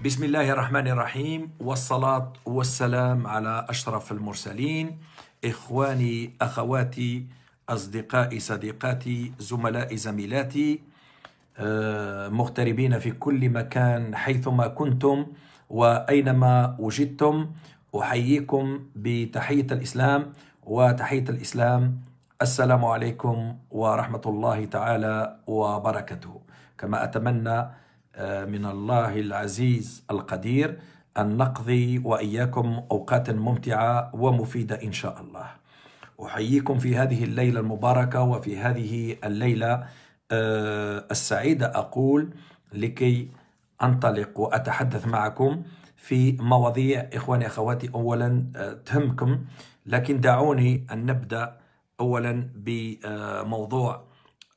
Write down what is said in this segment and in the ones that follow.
بسم الله الرحمن الرحيم والصلاة والسلام على أشرف المرسلين إخواني أخواتي أصدقائي صديقاتي زملائي زميلاتي مغتربين في كل مكان حيثما كنتم وأينما وجدتم أحييكم بتحية الإسلام وتحية الإسلام السلام عليكم ورحمة الله تعالى وبركاته كما أتمنى آه، من الله العزيز القدير أن نقضي وإياكم أوقات ممتعة ومفيدة إن شاء الله أحييكم في هذه الليلة المباركة وفي هذه الليلة آه، السعيدة أقول لكي أنطلق وأتحدث معكم في مواضيع إخواني أخواتي أولا آه، تهمكم لكن دعوني أن نبدأ أولا بموضوع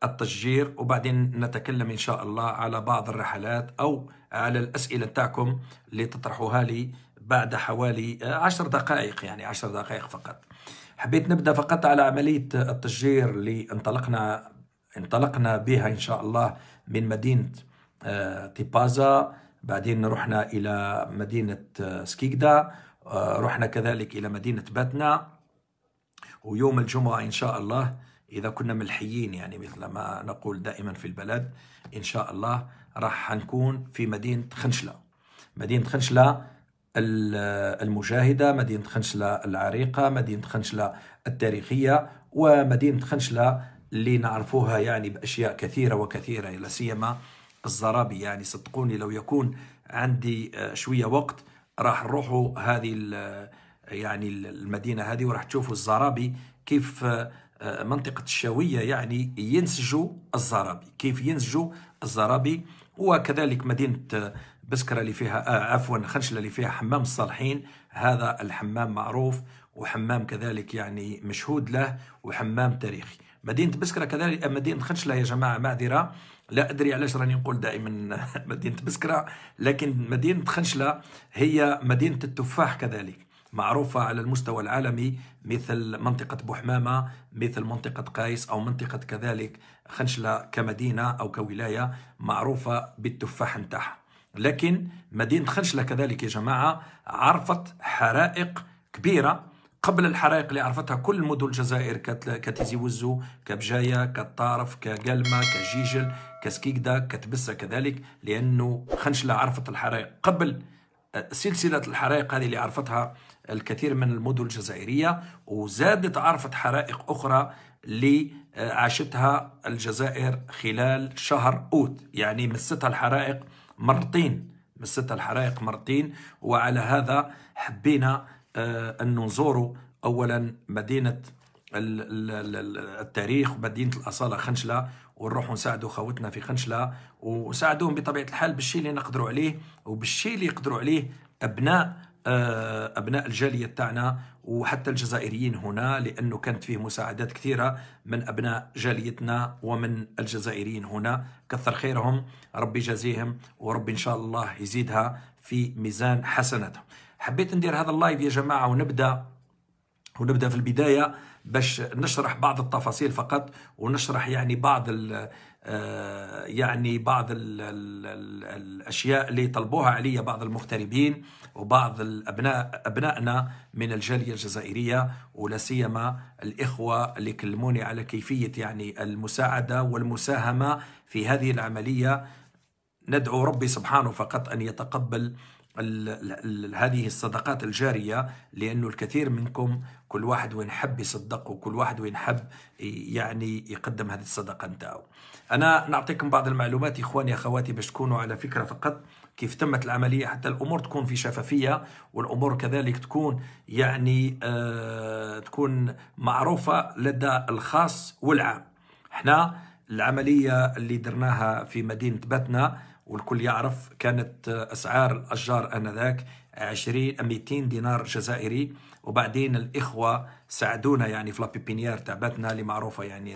التشجير وبعدين نتكلم إن شاء الله على بعض الرحلات أو على الأسئلة تاعكم اللي تطرحوها لي بعد حوالي عشر دقائق يعني عشر دقائق فقط حبيت نبدأ فقط على عملية التشجير اللي انطلقنا انطلقنا بها إن شاء الله من مدينة آه، تيبازا بعدين رحنا إلى مدينة آه، سكيكدا آه، رحنا كذلك إلى مدينة باتنا ويوم الجمعة إن شاء الله إذا كنا ملحيين يعني مثل ما نقول دائما في البلد إن شاء الله راح نكون في مدينة خنشلة مدينة خنشلة المجاهدة مدينة خنشلة العريقة مدينة خنشلة التاريخية ومدينة خنشلة اللي نعرفوها يعني بأشياء كثيرة وكثيرة لا سيما الزرابي يعني صدقوني لو يكون عندي آه، شوية وقت راح نروحوا هذه يعني المدينة هذه وراح تشوفوا الزرابي كيف آه، آه، منطقة الشاوية يعني ينسجوا الزرابي كيف ينسجوا الزرابي وكذلك مدينة آه، بسكرة اللي فيها آه عفوا خنشلة اللي فيها حمام الصالحين هذا الحمام معروف وحمام كذلك يعني مشهود له وحمام تاريخي مدينة بسكرة كذلك آه، مدينة خنشلة يا جماعة معذرة لا أدري علاش راني نقول دائما مدينة بسكرة لكن مدينة خنشلة هي مدينة التفاح كذلك معروفة على المستوى العالمي مثل منطقة بوحمامة مثل منطقة قايس أو منطقة كذلك خنشلة كمدينة أو كولاية معروفة بالتفاح نتاعها لكن مدينة خنشلة كذلك يا جماعة عرفت حرائق كبيرة قبل الحرائق اللي عرفتها كل مدن الجزائر كتيزي وزو كبجاية كطارف كقلمة كجيجل كسكيكدا كتبسة كذلك لأنه خنشلة عرفت الحرائق قبل سلسلة الحرائق هذه اللي عرفتها الكثير من المدن الجزائرية وزادت عرفت حرائق أخرى اللي آه، عاشتها الجزائر خلال شهر أوت يعني مستها الحرائق مرتين مستها الحرائق مرتين وعلى هذا حبينا آه، أن نزوروا أولا مدينة التاريخ مدينة الأصالة خنشلة ونروحوا نساعدوا خوتنا في قنشله ونساعدوهم بطبيعه الحال بالشيء اللي نقدروا عليه وبالشيء اللي يقدروا عليه ابناء آه، ابناء الجاليه تاعنا وحتى الجزائريين هنا لانه كانت فيه مساعدات كثيره من ابناء جاليتنا ومن الجزائريين هنا كثر خيرهم ربي يجازيهم وربي ان شاء الله يزيدها في ميزان حسناتهم حبيت ندير هذا اللايف يا جماعه ونبدا ونبدا في البدايه باش نشرح بعض التفاصيل فقط ونشرح يعني بعض الـ آه، يعني بعض الـ الـ الـ الاشياء اللي طلبوها علي بعض المغتربين وبعض الابناء ابنائنا من الجاليه الجزائريه ولا سيما الاخوه اللي كلموني على كيفيه يعني المساعده والمساهمه في هذه العمليه ندعو ربي سبحانه فقط ان يتقبل هذه الصدقات الجارية لأنه الكثير منكم كل واحد وين حب يصدق وكل واحد وين حب يعني يقدم هذه الصدقة نتاعو أنا نعطيكم بعض المعلومات إخواني أخواتي باش تكونوا على فكرة فقط كيف تمت العملية حتى الأمور تكون في شفافية والأمور كذلك تكون يعني آه تكون معروفة لدى الخاص والعام احنا العملية اللي درناها في مدينة آه والكل يعرف كانت أسعار الأشجار آنذاك 20 200 دينار جزائري وبعدين الإخوة ساعدونا يعني في لابيبينيير تعبتنا اللي معروفة يعني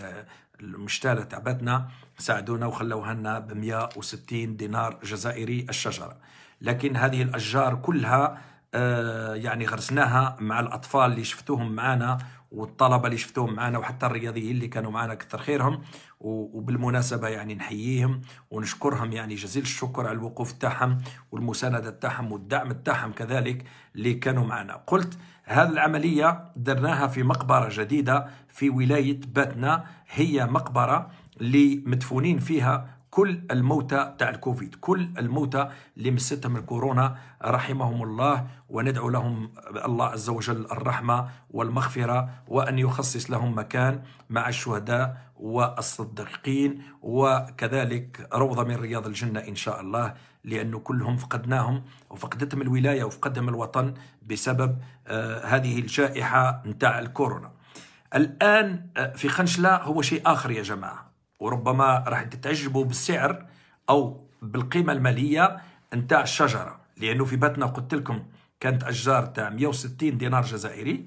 المشتالة تعبتنا ساعدونا وخلوها لنا ب 160 دينار جزائري الشجرة لكن هذه الأشجار كلها آه، يعني غرسناها مع الأطفال اللي شفتوهم معنا والطلبه اللي شفتوهم معنا وحتى الرياضيين اللي كانوا معنا كثر خيرهم وبالمناسبه يعني نحييهم ونشكرهم يعني جزيل الشكر على الوقوف تاعهم والمسانده تاعهم والدعم تاعهم كذلك اللي كانوا معنا قلت هذه العمليه درناها في مقبره جديده في ولايه باتنا هي مقبره اللي مدفونين فيها كل الموتى تاع الكوفيد كل الموتى اللي مستهم الكورونا رحمهم الله وندعو لهم الله عز وجل الرحمة والمغفرة وأن يخصص لهم مكان مع الشهداء والصديقين وكذلك روضة من رياض الجنة إن شاء الله لأنه كلهم فقدناهم وفقدتهم الولاية وفقدهم الوطن بسبب آه، هذه الجائحة نتاع الكورونا الآن آه، في خنشلة هو شيء آخر يا جماعة وربما راح تتعجبوا بالسعر او بالقيمه الماليه نتاع الشجره لانه في باتنا قلت لكم كانت اشجار تاع 160 دينار جزائري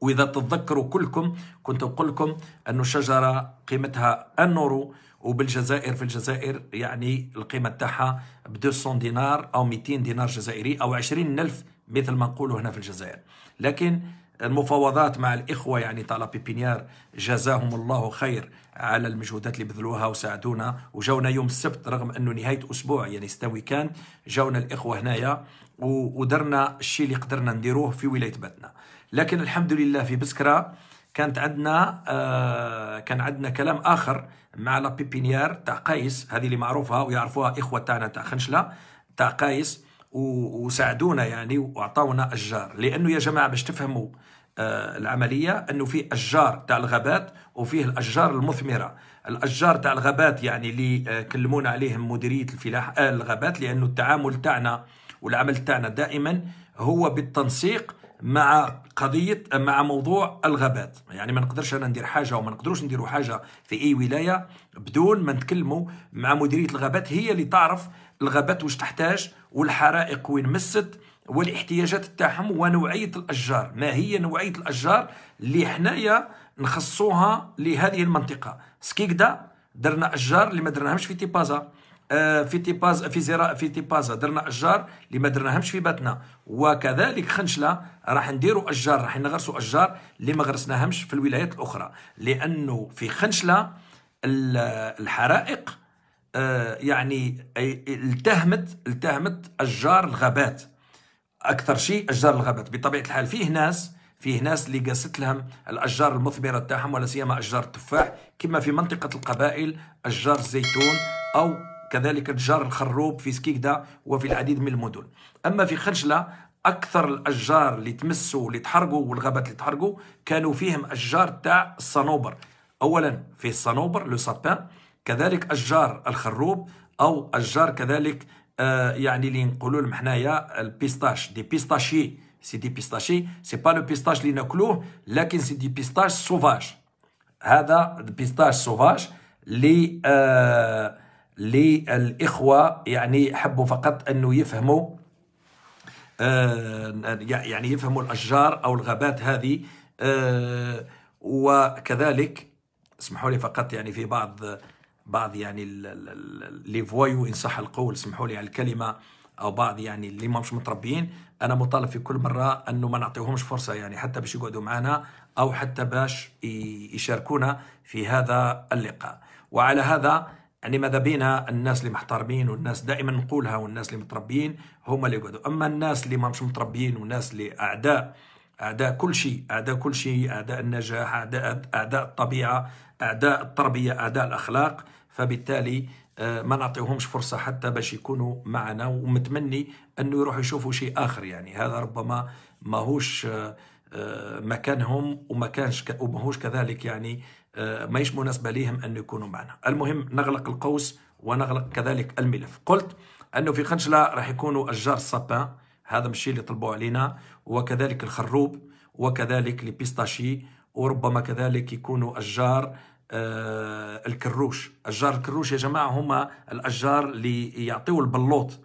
واذا تتذكروا كلكم كنت نقول لكم انه الشجره قيمتها 1 اورو وبالجزائر في الجزائر يعني القيمه تاعها ب 200 دينار او 200 دينار جزائري او 20000 مثل ما نقولوا هنا في الجزائر لكن المفاوضات مع الاخوه يعني تاع لابيبينيار جزاهم الله خير على المجهودات اللي بذلوها وساعدونا وجونا يوم السبت رغم انه نهايه اسبوع يعني ستا ويكاند جونا الاخوه هنايا ودرنا الشيء اللي قدرنا نديروه في ولايه بتنا لكن الحمد لله في بسكره كانت عندنا آه كان عندنا كلام اخر مع لا بيبينيار تاع قيس هذه اللي معروفه ويعرفوها اخوه تاعنا تاع خنشله تاع قيس وساعدونا يعني واعطونا اشجار لانه يا جماعه باش تفهموا آه، العملية أنه في أشجار تاع الغابات وفيه الأشجار المثمرة الأشجار تاع الغابات يعني اللي آه، كلمونا عليهم مديرية الفلاح آه، الغابات لأنه التعامل تاعنا والعمل تاعنا دائما هو بالتنسيق مع قضية مع موضوع الغابات يعني ما نقدرش أنا ندير حاجة وما نقدروش نديروا حاجة في أي ولاية بدون ما نتكلموا مع مديرية الغابات هي اللي تعرف الغابات واش تحتاج والحرائق وين مست والاحتياجات تاعهم ونوعيه الاشجار ما هي نوعيه الاشجار اللي حنايا نخصوها لهذه المنطقه سكيكدا درنا اشجار اللي ما درناهمش في تيبازا آه، في تيباز في زراء في تيبازا درنا اشجار اللي ما درناهمش في باتنا وكذلك خنشله راح نديروا اشجار راح نغرسوا اشجار اللي ما غرسناهمش في الولايات الاخرى لانه في خنشله الحرائق آه، يعني التهمت التهمت اشجار الغابات اكثر شيء اشجار الغابات بطبيعه الحال فيه ناس فيه ناس اللي قاست لهم الاشجار المثمره تاعهم ولا سيما اشجار التفاح كما في منطقه القبائل اشجار الزيتون او كذلك اشجار الخروب في سكيكدا وفي العديد من المدن اما في خجله اكثر الاشجار اللي تمسوا واللي تحرقوا والغابات اللي تحرقوا كانوا فيهم اشجار تاع الصنوبر اولا في الصنوبر لو سابان كذلك اشجار الخروب او اشجار كذلك يعني اللي نقولوا لهم حنايا البيستاش دي بيستاشي سي دي بيستاشي سي با لو بيستاش اللي ناكلوه لكن سي دي بيستاش سوفاج هذا البيستاش سوفاج لي لي للاخوه يعني حبوا فقط انه يفهموا يعني يفهموا الاشجار او الغابات هذه وكذلك اسمحوا لي فقط يعني في بعض بعض يعني لي فويو ان صح القول سمحوا لي على الكلمه او بعض يعني اللي ما مش متربيين انا مطالب في كل مره انه ما نعطيهمش فرصه يعني حتى باش يقعدوا معنا او حتى باش يشاركونا في هذا اللقاء وعلى هذا يعني ماذا بينا الناس اللي محترمين والناس دائما نقولها والناس اللي متربيين هم اللي يقعدوا اما الناس اللي ما مش متربيين والناس اللي اعداء أعداء كل شيء أعداء كل شيء أعداء النجاح أعداء, أعداء الطبيعة أعداء التربية أعداء الأخلاق فبالتالي آه، ما نعطيهمش فرصة حتى باش يكونوا معنا ومتمني أنه يروحوا يشوفوا شيء آخر يعني هذا ربما ماهوش آه، آه، مكانهم وما كانش وماهوش كذلك يعني ماهيش مناسبة ليهم أن يكونوا معنا المهم نغلق القوس ونغلق كذلك الملف قلت أنه في خنشلة راح يكونوا أشجار سابان هذا الشيء اللي طلبوا علينا وكذلك الخروب وكذلك البيستاشي وربما كذلك يكونوا أشجار آه الكروش أشجار الكروش يا جماعة هما الأشجار اللي يعطيو البلوط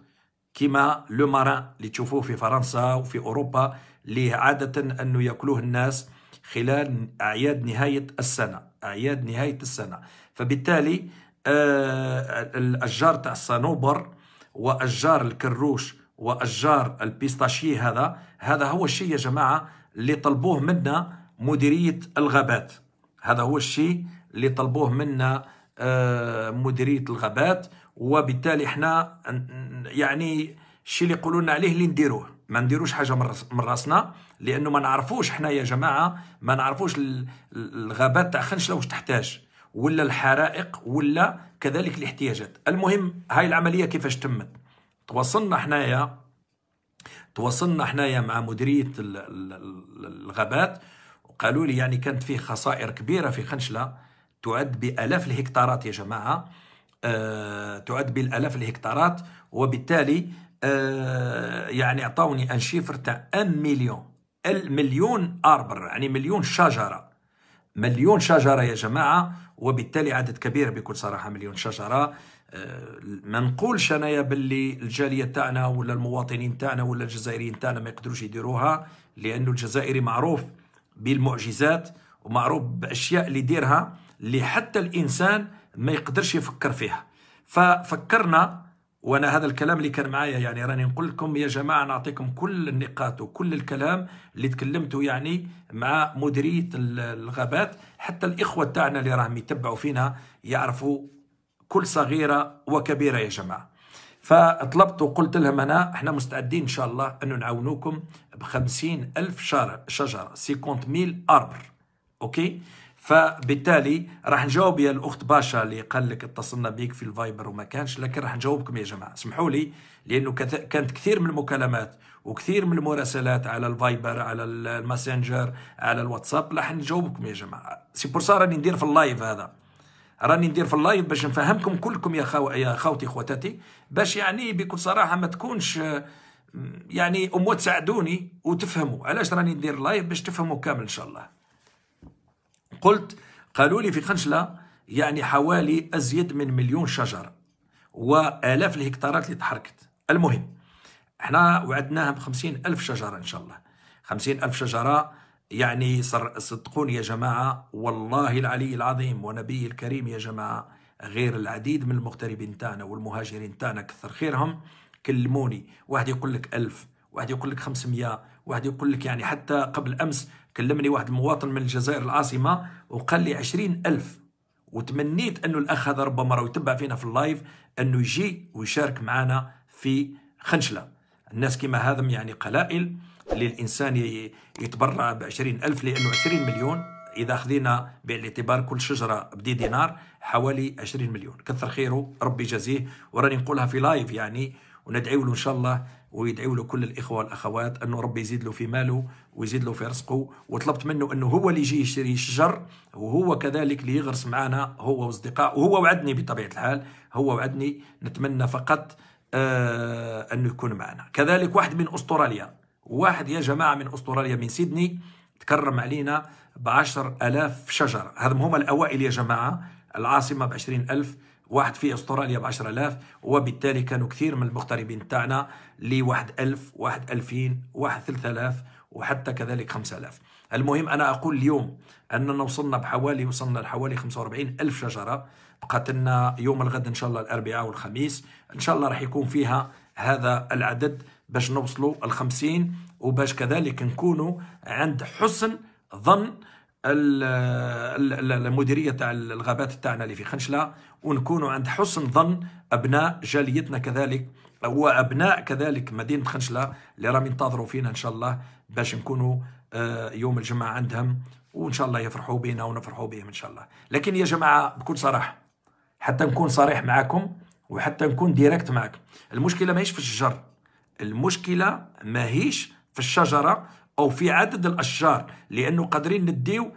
كما لو اللي تشوفوه في فرنسا وفي أوروبا اللي عادة أنه يأكلوه الناس خلال أعياد نهاية السنة أعياد نهاية السنة فبالتالي آه الأشجار تاع الصنوبر وأشجار الكروش واشجار البيستاشي هذا هذا هو الشيء يا جماعه اللي طلبوه منا مديريه الغابات هذا هو الشيء اللي طلبوه منا آه، مديريه الغابات وبالتالي احنا يعني الشيء اللي يقولوا لنا عليه اللي نديروه ما نديروش حاجه من راسنا لانه ما نعرفوش احنا يا جماعه ما نعرفوش الغابات تاع خنشله واش تحتاج ولا الحرائق ولا كذلك الاحتياجات المهم هاي العمليه كيفاش تمت تواصلنا حنايا تواصلنا حنايا مع مديريه الغابات وقالوا لي يعني كانت فيه خسائر كبيره في خنشله تعد بالاف الهكتارات يا جماعه أه تعد بالالاف الهكتارات وبالتالي أه يعني عطاوني ان شيفر تاع 1 مليون المليون اربر يعني مليون شجره مليون شجرة يا جماعة وبالتالي عدد كبير بكل صراحة مليون شجرة آه، ما نقولش انايا باللي الجاليه تاعنا ولا المواطنين تاعنا ولا الجزائريين تاعنا ما يقدروش يديروها لانه الجزائري معروف بالمعجزات ومعروف باشياء اللي يديرها اللي حتى الانسان ما يقدرش يفكر فيها ففكرنا وانا هذا الكلام اللي كان معايا يعني راني نقول لكم يا جماعه نعطيكم كل النقاط وكل الكلام اللي تكلمته يعني مع مديريه الغابات حتى الاخوه تاعنا اللي راهم يتبعوا فينا يعرفوا كل صغيره وكبيره يا جماعه فطلبت وقلت لهم انا احنا مستعدين ان شاء الله انه نعاونوكم ب ألف شجره 50 ميل اربر اوكي فبالتالي راح نجاوب يا الاخت باشا اللي قال لك اتصلنا بيك في الفايبر وما كانش لكن راح نجاوبكم يا جماعه اسمحوا لي لانه كانت كثير من المكالمات وكثير من المراسلات على الفايبر على الماسنجر على الواتساب راح نجاوبكم يا جماعه سي بور سا راني ندير في اللايف هذا راني ندير في اللايف باش نفهمكم كلكم يا خو... يا خوتي خواتاتي باش يعني بكل صراحه ما تكونش يعني امو تساعدوني وتفهموا علاش راني ندير لايف باش تفهموا كامل ان شاء الله قلت قالوا لي في خنشلة يعني حوالي أزيد من مليون شجرة وآلاف الهكتارات اللي تحركت المهم احنا وعدناهم بخمسين ألف شجرة إن شاء الله خمسين ألف شجرة يعني صدقوني يا جماعة والله العلي العظيم ونبي الكريم يا جماعة غير العديد من المغتربين تاعنا والمهاجرين تاعنا كثر خيرهم كلموني واحد يقول لك ألف واحد يقول لك 500 واحد يقول لك يعني حتى قبل أمس كلمني واحد المواطن من الجزائر العاصمة وقال لي عشرين ألف وتمنيت أنه الأخ هذا ربما راه يتبع فينا في اللايف أنه يجي ويشارك معنا في خنشلة الناس كما هذا يعني قلائل اللي الإنسان يتبرع بعشرين ألف لأنه عشرين مليون إذا خذينا بالاعتبار كل شجرة بدي دينار حوالي 20 مليون كثر خيره ربي جزيه وراني نقولها في لايف يعني وندعي له إن شاء الله ويدعوا له كل الاخوه والاخوات انه ربي يزيد له في ماله ويزيد له في رزقه وطلبت منه انه هو اللي يجي يشتري الشجر وهو كذلك اللي يغرس معنا هو واصدقاء وهو وعدني بطبيعه الحال هو وعدني نتمنى فقط آه انه يكون معنا كذلك واحد من استراليا واحد يا جماعه من استراليا من سيدني تكرم علينا ب 10000 شجر هذم هما الاوائل يا جماعه العاصمه ب 20000 واحد في استراليا ب 10000 وبالتالي كانوا كثير من المغتربين تاعنا ل 1000 واحد 1000 واحد 3000 وحتى كذلك 5000 المهم أنا أقول اليوم أننا وصلنا بحوالي وصلنا لحوالي 45000 شجرة بقات لنا يوم الغد إن شاء الله الأربعاء والخميس إن شاء الله راح يكون فيها هذا العدد باش نوصلوا ال 50 وباش كذلك نكونوا عند حسن ظن المديريه تاع الغابات تاعنا اللي في خنشله ونكونوا عند حسن ظن ابناء جاليتنا كذلك وابناء كذلك مدينه خنشله اللي راهم ينتظروا فينا ان شاء الله باش نكونوا آه، يوم الجمعه عندهم وان شاء الله يفرحوا بينا ونفرحوا بهم ان شاء الله لكن يا جماعه بكل صراحه حتى نكون صريح معاكم وحتى نكون ديريكت معاكم المشكله ماهيش في الشجر المشكله ماهيش في الشجره أو في عدد الأشجار لأنه قادرين نديو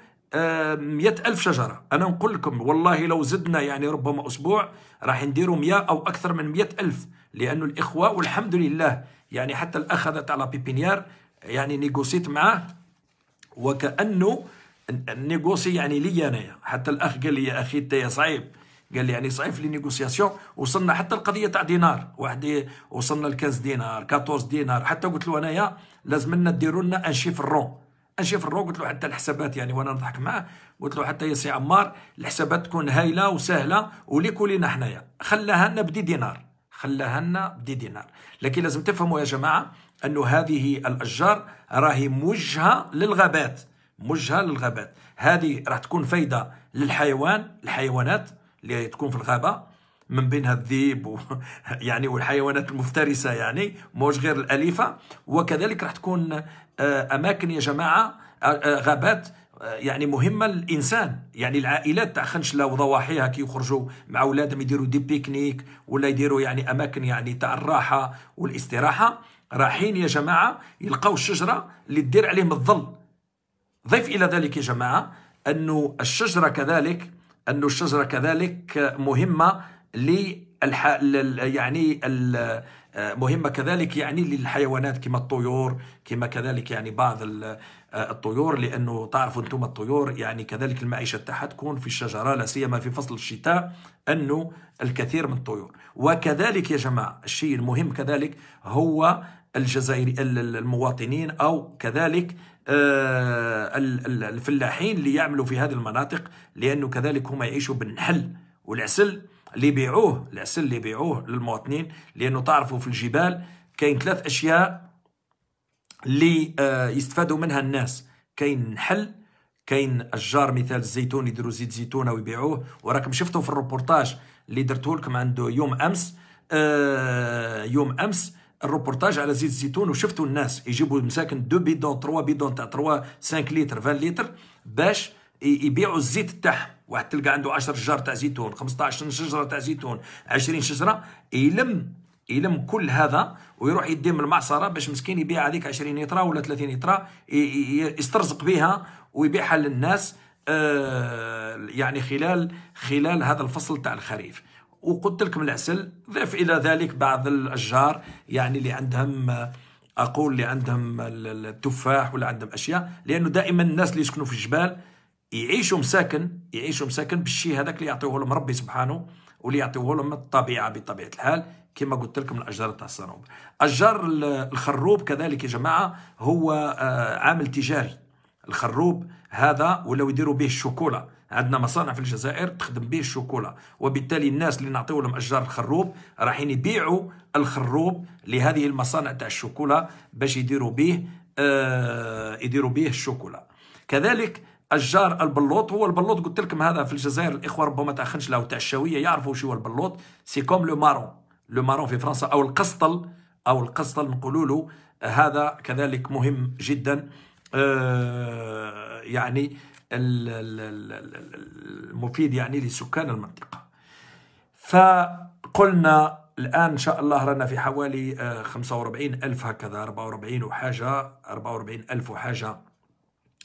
مئة ألف شجرة أنا نقول لكم والله لو زدنا يعني ربما أسبوع راح نديروا مئة أو أكثر من مئة ألف لأنه الإخوة والحمد لله يعني حتى الأخذت على بيبينيار يعني نيغوسيت معاه وكأنه نيغوسي يعني لي أنايا حتى الأخ قال لي يا أخي أنت صعيب قال لي يعني صعيب في لي نيغوسياسيون وصلنا حتى القضيه تاع دينار واحد وصلنا ل 15 دينار 14 دينار حتى قلت له انايا لازم لنا ديروا لنا ان شيفرون ان شيفرون قلت له حتى الحسابات يعني وانا نضحك معاه قلت له حتى يا سي عمار الحسابات تكون هايله وسهله وليكو لينا حنايا خلاها لنا بدي دينار خلاها لنا بدي دينار لكن لازم تفهموا يا جماعه انه هذه الاشجار راهي موجهه للغابات موجهه للغابات هذه راح تكون فايده للحيوان الحيوانات اللي تكون في الغابه من بينها الذيب و يعني والحيوانات المفترسه يعني موش غير الاليفه وكذلك راح تكون آه، اماكن يا جماعه آه، آه، غابات يعني مهمه للانسان يعني العائلات تاع خنشله وضواحيها كي يخرجوا مع اولادهم يديروا دي بيكنيك ولا يديروا يعني اماكن يعني تاع الراحه والاستراحه رايحين يا جماعه يلقاو الشجره اللي تدير عليهم الظل ضيف الى ذلك يا جماعه انه الشجره كذلك أن الشجرة كذلك مهمة للح... يعني ال... مهمة كذلك يعني للحيوانات كما الطيور كما كذلك يعني بعض الطيور لأنه تعرفوا أنتم الطيور يعني كذلك المعيشة تاعها تكون في الشجرة لا سيما في فصل الشتاء أنه الكثير من الطيور وكذلك يا جماعة الشيء المهم كذلك هو الجزائري المواطنين أو كذلك آه، الفلاحين اللي يعملوا في هذه المناطق لأنه كذلك هم يعيشوا بالنحل والعسل اللي يبيعوه العسل اللي يبيعوه للمواطنين لأنه تعرفوا في الجبال كاين ثلاث أشياء اللي آه، يستفادوا منها الناس كاين النحل كاين اشجار مثال الزيتون يديروا زيت زيتونه ويبيعوه وراكم شفتوا في الروبورتاج اللي درته لكم عنده يوم امس آه، يوم امس الروبورتاج على زيت الزيتون وشفتوا الناس يجيبوا مساكن دو بيدون 3 بيدون تاع 3 5 لتر 20 لتر باش يبيعوا الزيت تاعهم واحد تلقى عنده 10 جار تاع زيتون 15 شجره تاع زيتون 20 شجره يلم يلم كل هذا ويروح يدي من المعصره باش مسكين يبيع هذيك 20 لتره ولا 30 لتره يسترزق بها ويبيعها للناس آه، يعني خلال خلال هذا الفصل تاع الخريف وقلت لكم العسل ضف إلى ذلك بعض الأشجار يعني اللي عندهم أقول اللي عندهم التفاح ولا عندهم أشياء لأنه دائما الناس اللي يسكنوا في الجبال يعيشوا مساكن يعيشوا مساكن بالشيء هذاك اللي يعطيه لهم ربي سبحانه واللي يعطيه لهم الطبيعة بطبيعة الحال كما قلت لكم الأشجار تاع الصنوبر أشجار الخروب كذلك يا جماعة هو آه، عامل تجاري الخروب هذا ولاو يديروا به الشوكولا عندنا مصانع في الجزائر تخدم به الشوكولا وبالتالي الناس اللي نعطيو لهم اشجار الخروب رايحين يبيعوا الخروب لهذه المصانع تاع الشوكولا باش يديروا به آه يديروا به الشوكولا كذلك اشجار البلوط هو البلوط قلت لكم هذا في الجزائر الاخوه ربما تاع خنشله وتاع الشاويه يعرفوا شو هو البلوط سي كوم لو مارون لو مارون في فرنسا او القسطل او القسطل نقولوا له هذا كذلك مهم جدا آه يعني المفيد يعني لسكان المنطقة فقلنا الآن إن شاء الله رانا في حوالي 45 آه، ألف هكذا 44 وحاجة 44 ألف وحاجة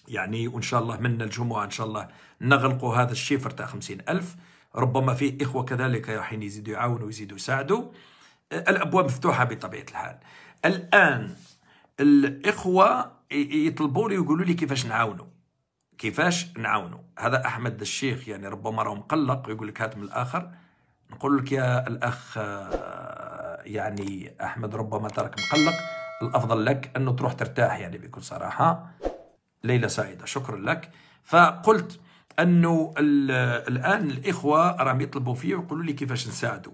يعني وإن شاء الله من الجمعة إن شاء الله نغلق هذا الشيفر تاع 50 ألف ربما فيه إخوة كذلك رايحين يزيدوا يعاونوا ويزيدوا يساعدوا آه، الأبواب مفتوحة بطبيعة الحال الآن الإخوة يطلبوا لي ويقولوا لي كيفاش نعاونوا كيفاش نعاونه هذا احمد الشيخ يعني ربما راه مقلق ويقول لك هات من الاخر نقول لك يا الاخ آه، يعني احمد ربما ترك مقلق الافضل لك انه تروح ترتاح يعني بكل صراحه ليله سعيده شكرا لك فقلت انه الان الاخوه راهم يطلبوا فيه ويقولوا لي كيفاش نساعدوا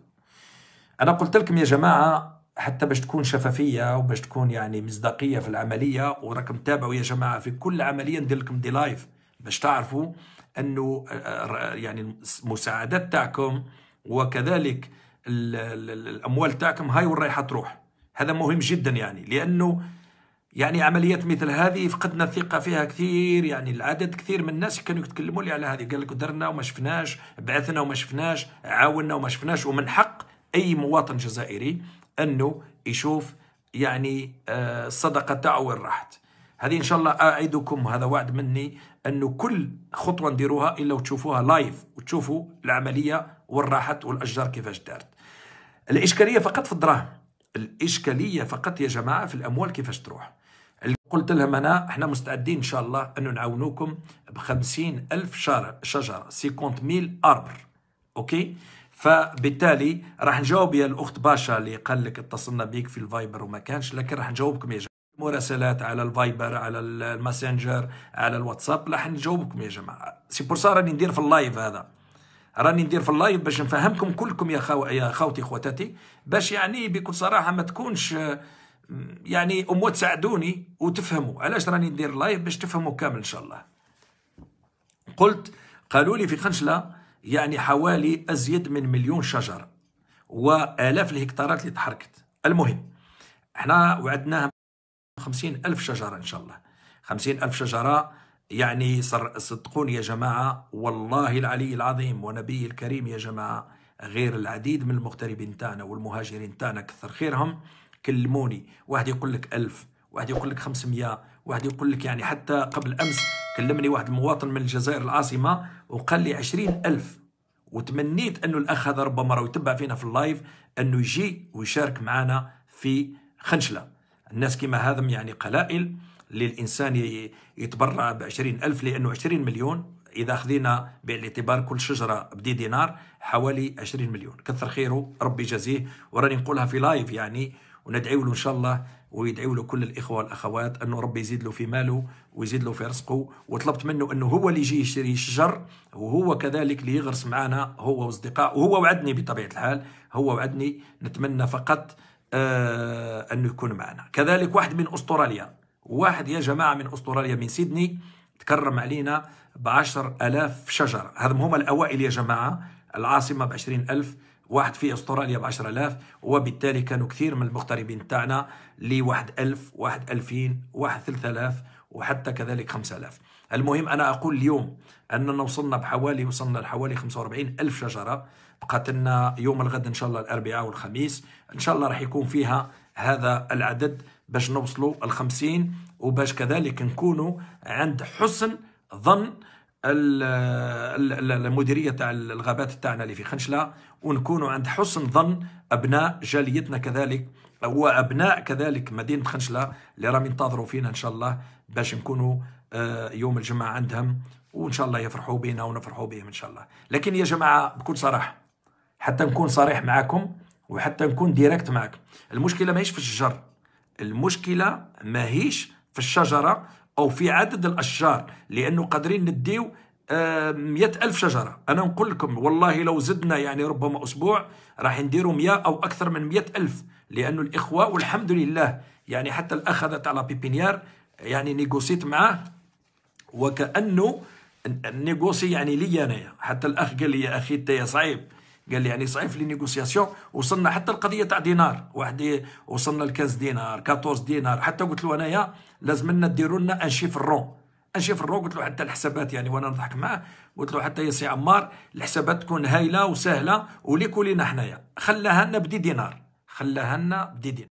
انا قلت لكم يا جماعه حتى باش تكون شفافيه وباش تكون يعني مصداقيه في العمليه وراكم تتابعوا يا جماعه في كل عمليه ندير لكم دي لايف باش تعرفوا انه آه، آه، يعني المساعدات تاعكم وكذلك الاموال تاعكم هاي وين رايحه تروح هذا مهم جدا يعني لانه يعني عمليات مثل هذه فقدنا الثقة فيها كثير يعني العدد كثير من الناس كانوا يتكلموا لي على هذه قال لك درنا وما شفناش بعثنا وما شفناش عاونا وما شفناش ومن حق أي مواطن جزائري أنه يشوف يعني آه، الصدقة تاعو وين راحت هذه إن شاء الله أعدكم هذا وعد مني انه كل خطوه نديروها الا وتشوفوها لايف وتشوفوا العمليه والراحت والاشجار كيفاش دارت الاشكاليه فقط في الدراهم الاشكاليه فقط يا جماعه في الاموال كيفاش تروح قلت لهم انا احنا مستعدين ان شاء الله انه نعاونوكم ب الف شجره شجره 50 ميل اربر اوكي فبالتالي راح نجاوب يا الاخت باشا اللي قال لك اتصلنا بيك في الفايبر وما كانش لكن راح نجاوبكم يا جماعة. مراسلات على الفايبر على الماسنجر على الواتساب راح نجاوبكم يا جماعه سي بور راني ندير في اللايف هذا راني ندير في اللايف باش نفهمكم كلكم يا خو... يا خوتي خواتاتي باش يعني بكل صراحه ما تكونش يعني امو تساعدوني وتفهموا علاش راني ندير لايف باش تفهموا كامل ان شاء الله قلت قالوا لي في خنشله يعني حوالي ازيد من مليون شجره والاف الهكتارات اللي تحركت المهم احنا وعدناها خمسين ألف شجرة إن شاء الله خمسين ألف شجرة يعني صدقوني يا جماعة والله العلي العظيم ونبي الكريم يا جماعة غير العديد من المغتربين تاعنا والمهاجرين تاعنا كثر خيرهم كلموني واحد يقول لك ألف واحد يقول لك 500 واحد يقول لك يعني حتى قبل أمس كلمني واحد مواطن من الجزائر العاصمة وقال لي عشرين ألف وتمنيت أنه الأخ هذا ربما راه يتبع فينا في اللايف أنه يجي ويشارك معنا في خنشلة الناس كما هذم يعني قلائل للإنسان يتبرع بعشرين ألف لأنه عشرين مليون إذا خذينا بالاعتبار كل شجرة بدي دينار حوالي عشرين مليون كثر خيره ربي جزيه وراني نقولها في لايف يعني وندعي له إن شاء الله ويدعي له كل الإخوة والأخوات أنه ربي يزيد له في ماله ويزيد له في رزقه وطلبت منه أنه هو اللي يجي يشتري الشجر وهو كذلك اللي يغرس معنا هو وأصدقاء وهو وعدني بطبيعة الحال هو وعدني نتمنى فقط آه، أنه يكون معنا كذلك واحد من أستراليا واحد يا جماعة من أستراليا من سيدني تكرم علينا بعشر ألاف شجرة هذا هما الأوائل يا جماعة العاصمة بعشرين ألف واحد في استراليا ب 10000 وبالتالي كانوا كثير من المغتربين تاعنا ألف 1000 ألفين 2000 ثلاثة 3000 وحتى كذلك 5000 المهم انا اقول اليوم اننا وصلنا بحوالي وصلنا لحوالي 45000 شجره بقات لنا يوم الغد ان شاء الله الاربعاء والخميس ان شاء الله راح يكون فيها هذا العدد باش نوصلوا ال50 وباش كذلك نكونوا عند حسن ظن المديريه تاع الغابات تاعنا اللي في خنشله ونكونوا عند حسن ظن ابناء جاليتنا كذلك وابناء كذلك مدينه خنشله اللي راهم ينتظروا فينا ان شاء الله باش نكونوا آه، يوم الجمعه عندهم وان شاء الله يفرحوا بينا ونفرحوا بهم ان شاء الله لكن يا جماعه بكل صراحه حتى نكون صريح معاكم وحتى نكون ديريكت معاكم المشكله ماهيش في الشجر المشكله ماهيش في الشجره او في عدد الاشجار لانه قادرين نديو مئة ألف شجرة أنا نقول لكم والله لو زدنا يعني ربما أسبوع راح نديروا مئة أو أكثر من مئة ألف لأنه الإخوة والحمد لله يعني حتى الأخ تاع بيبينيار يعني نيغوسيت معاه وكأنه نيغوسي يعني لي أنايا حتى الأخ قال لي يا أخي أنت صعيب قال لي يعني صعيب في لي نيغوسياسيون وصلنا حتى القضيه تاع دينار واحد وصلنا ل 15 دينار 14 دينار حتى قلت له انايا لازم لنا ديروا لنا ان شيفرون ان شيفرون قلت له حتى الحسابات يعني وانا نضحك معاه قلت له حتى يا سي عمار الحسابات تكون هايله وسهله وليكولينا حنايا خلاها لنا بدي دينار خلاها لنا بدي دينار